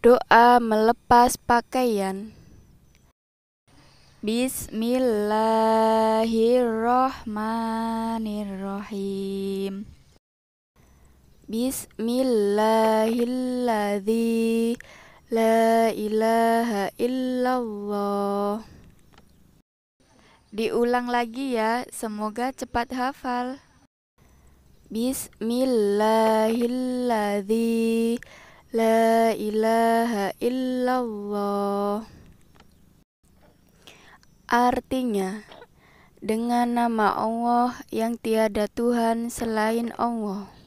Doa melepas pakaian. Bismillahirrahmanirrahim. Bismillahilladzi la ilaha illallah. Diulang lagi ya, semoga cepat hafal. Bismillahilladzi La ilaha illallah. Artinya, dengan nama Allah yang tiada Tuhan selain Allah.